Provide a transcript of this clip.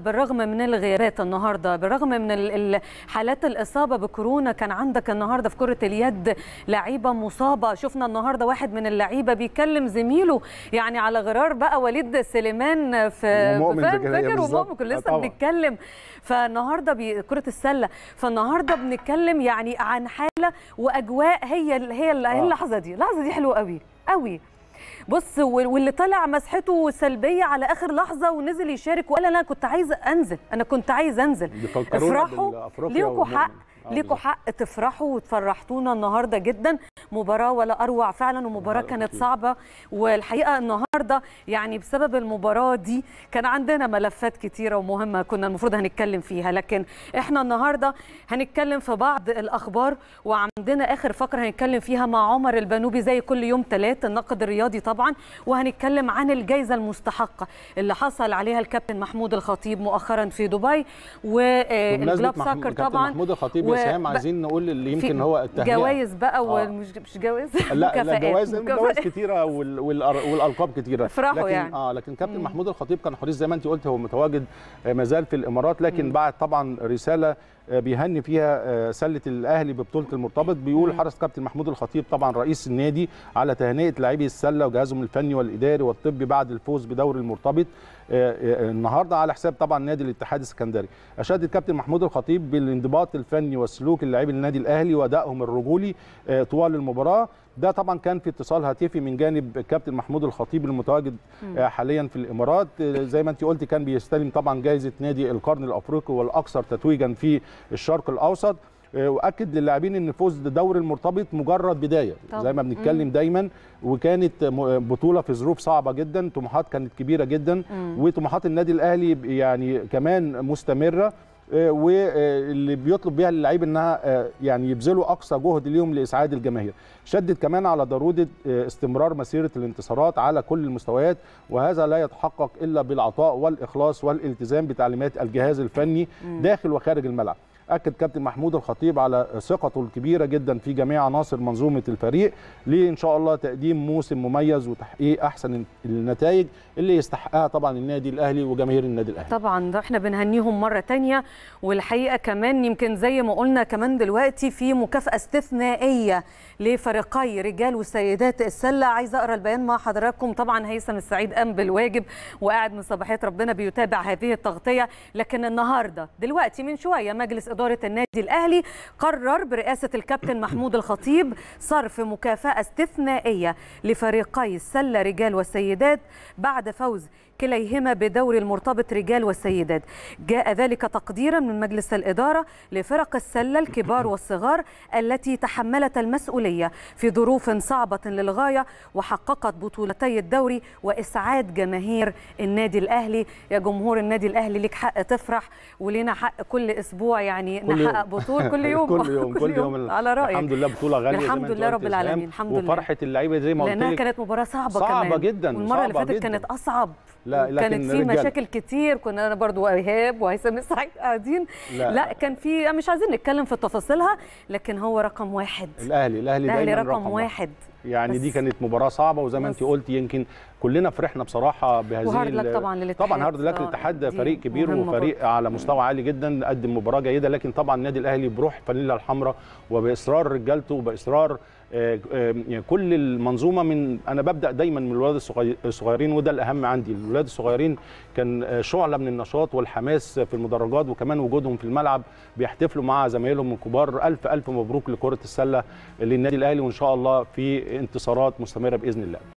بالرغم من الغيابات النهارده بالرغم من حالات الاصابه بكورونا كان عندك النهارده في كره اليد لعيبه مصابه شفنا النهارده واحد من اللعيبه بيكلم زميله يعني على غرار بقى وليد سليمان في مؤمن فاكر ومؤمن كنا لسه آه، بنتكلم فالنهارده كره السله فالنهارده بنتكلم يعني عن حاله واجواء هي هي آه. اللحظه دي اللحظه دي حلوه قوي قوي بص واللي طلع مسحته سلبيه على اخر لحظه ونزل يشارك وقال انا كنت عايز انزل انا كنت عايز انزل افرحوا ليكوا حق آه، ليكوا حق تفرحوا وتفرحتونا النهارده جدا مباراه ولا اروع فعلا ومباراه كانت صعبه والحقيقه النهارده النهارده يعني بسبب المباراه دي كان عندنا ملفات كتيره ومهمه كنا المفروض هنتكلم فيها لكن احنا النهارده هنتكلم في بعض الاخبار وعندنا اخر فقره هنتكلم فيها مع عمر البنوبي زي كل يوم ثلاث الناقد الرياضي طبعا وهنتكلم عن الجائزه المستحقه اللي حصل عليها الكابتن محمود الخطيب مؤخرا في دبي والكلاب آه، ساكر طبعا محمود الخطيب و... يا عايزين نقول اللي يمكن هو التهنئه جوائز بقى آه. ومش مش جوائز لا لا جوائز كتيره والالقاب كتيره كبيره افرحوا لكن يعني. اه لكن كابتن محمود الخطيب كان حريص زي ما انت قلت هو متواجد آه، ما زال في الامارات لكن بعت طبعا رساله آه، بيهني فيها آه، سله الاهلي ببطوله المرتبط بيقول حرس كابتن محمود الخطيب طبعا رئيس النادي على تهنئه لاعبي السله وجهازهم الفني والاداري والطبي بعد الفوز بدوري المرتبط آه، النهارده على حساب طبعا نادي الاتحاد السكندري اشاد الكابتن محمود الخطيب بالانضباط الفني والسلوك اللاعبي النادي الاهلي وادائهم الرجولي طوال المباراه ده طبعا كان في اتصال هاتفي من جانب الكابتن محمود الخطيب المتواجد حاليا في الامارات زي ما انت قلت كان بيستلم طبعا جائزه نادي القرن الافريقي والاكثر تتويجا في الشرق الاوسط آه، واكد للاعبين ان فوز الدوري المرتبط مجرد بدايه طب. زي ما بنتكلم مم. دايما وكانت بطوله في ظروف صعبه جدا طموحات كانت كبيره جدا وطموحات النادي الاهلي يعني كمان مستمره آه، واللي بيطلب بيها اللعيب انها آه، يعني يبذلوا اقصى جهد ليهم لاسعاد الجماهير شدد كمان على ضروره استمرار مسيره الانتصارات على كل المستويات وهذا لا يتحقق الا بالعطاء والاخلاص والالتزام بتعليمات الجهاز الفني داخل وخارج الملعب اكد كابتن محمود الخطيب على ثقته الكبيره جدا في جميع عناصر منظومه الفريق لان شاء الله تقديم موسم مميز وتحقيق احسن النتائج اللي يستحقها طبعا النادي الاهلي وجماهير النادي الاهلي طبعا احنا بنهنيهم مره ثانيه والحقيقه كمان يمكن زي ما قلنا كمان دلوقتي في مكافاه استثنائيه لفريقي رجال وسيدات السله عايزه اقرا البيان مع حضراتكم طبعا هيثم السعيد قام بالواجب وقاعد من صباحيه ربنا بيتابع هذه التغطيه لكن النهارده دلوقتي من شويه مجلس إدارة النادي الأهلي قرر برئاسة الكابتن محمود الخطيب صرف مكافأة استثنائية لفريقي السلة رجال والسيدات بعد فوز كليهما بدور المرتبط رجال والسيدات جاء ذلك تقديرا من مجلس الإدارة لفرق السلة الكبار والصغار التي تحملت المسؤولية في ظروف صعبة للغاية وحققت بطولتي الدوري وإسعاد جماهير النادي الأهلي يا جمهور النادي الأهلي لك حق تفرح ولينا حق كل أسبوع يعني كل نحقق بطول كل يوم كل يوم كل يوم على رأيك الحمد لله بطولة غالية الحمد لله رب العالمين الحمد لله وفرحة اللعيبة زي ما قلت لك لأنها كانت مباراة صعبة, صعبة كمان صعبة جدا والمرة اللي فاتت كانت أصعب لا لكن كانت في مشاكل كتير كنا انا برضو وإيهاب وهيثم السعيد قاعدين لا, لا كان في مش عايزين نتكلم في تفاصيلها لكن هو رقم واحد الاهلي الاهلي, الأهلي رقم, رقم واحد يعني دي كانت مباراه صعبه وزي ما انت قلت يمكن كلنا فرحنا بصراحه بهذه وهارد لك طبعا للاتحاد طبعا هارد لك آه، للاتحاد فريق كبير وفريق برضه. على مستوى عالي جدا قدم مباراه جيده لكن طبعا النادي الاهلي بروح الفانيلا الحمراء وباصرار رجالته وباصرار آه، آه، كل المنظومه من انا ببدا دايما من الولاد الصغيرين وده الاهم عندي الولاد الصغيرين كان آه، شعله من النشاط والحماس في المدرجات وكمان وجودهم في الملعب بيحتفلوا مع زمايلهم الكبار الف الف مبروك لكره السله للنادي الاهلي وان شاء الله في انتصارات مستمره باذن الله